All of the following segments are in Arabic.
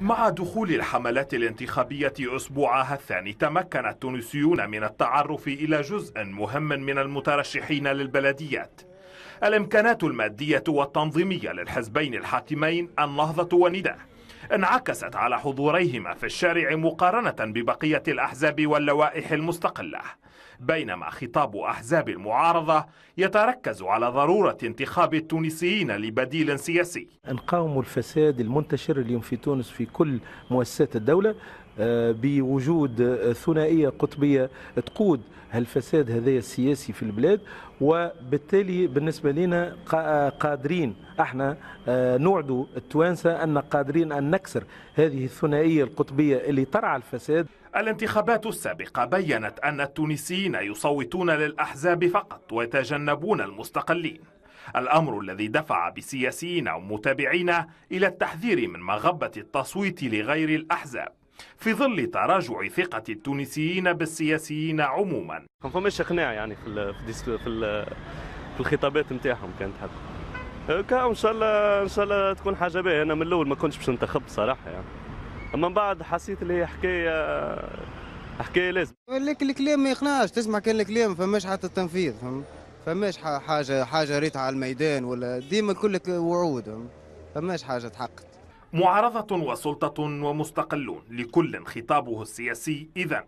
مع دخول الحملات الانتخابية أسبوعها الثاني تمكن التونسيون من التعرف إلى جزء مهم من المترشحين للبلديات الإمكانات المادية والتنظيمية للحزبين الحاكمين النهضة ونداء انعكست على حضوريهما في الشارع مقارنة ببقية الأحزاب واللوائح المستقلة بينما خطاب أحزاب المعارضة يتركز على ضرورة انتخاب التونسيين لبديل سياسي نقاوم الفساد المنتشر اليوم في تونس في كل مؤسسات الدولة آه، بوجود ثنائية قطبية تقود هالفساد هذا السياسي في البلاد وبالتالي بالنسبة لنا قادرين احنا آه، نوعدوا التوانسة أن قادرين أن نكسر هذه الثنائية القطبية اللي ترعى الفساد الانتخابات السابقة بيّنت أن التونسيين يصوتون للأحزاب فقط ويتجنبون المستقلين الأمر الذي دفع بسياسيين ومتابعين إلى التحذير من مغبة التصويت لغير الأحزاب في ظل تراجع ثقة التونسيين بالسياسيين عموما ما فماش اقناع يعني في في في الخطابات نتاعهم كانت حتى هكا ان شاء الله ان شاء الله تكون حاجه باهيه انا من الاول ما كنتش باش ننتخب بصراحه يعني من بعد حسيت اللي هي حكايه حكايه لازم لك الكلام ما يقنعش تسمع كان الكلام فماش حتى التنفيذ فهمت فماش حاجه حاجه ريت على الميدان ولا ديما كلك وعود فماش حاجه تحقق معارضه وسلطه ومستقلون لكل خطابه السياسي اذا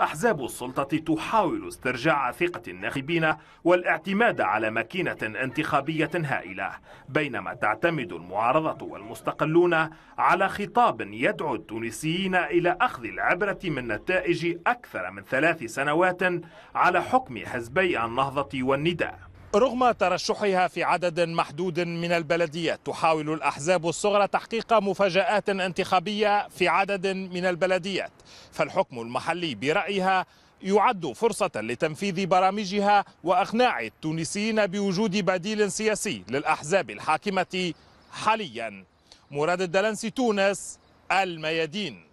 أحزاب السلطة تحاول استرجاع ثقة الناخبين والاعتماد على ماكينة انتخابية هائلة بينما تعتمد المعارضة والمستقلون على خطاب يدعو التونسيين إلى أخذ العبرة من نتائج أكثر من ثلاث سنوات على حكم حزبي النهضة والنداء رغم ترشحها في عدد محدود من البلديات تحاول الاحزاب الصغرى تحقيق مفاجات انتخابيه في عدد من البلديات فالحكم المحلي برايها يعد فرصة لتنفيذ برامجها وإقناع التونسيين بوجود بديل سياسي للأحزاب الحاكمة حاليا مراد الدلنسي تونس الميادين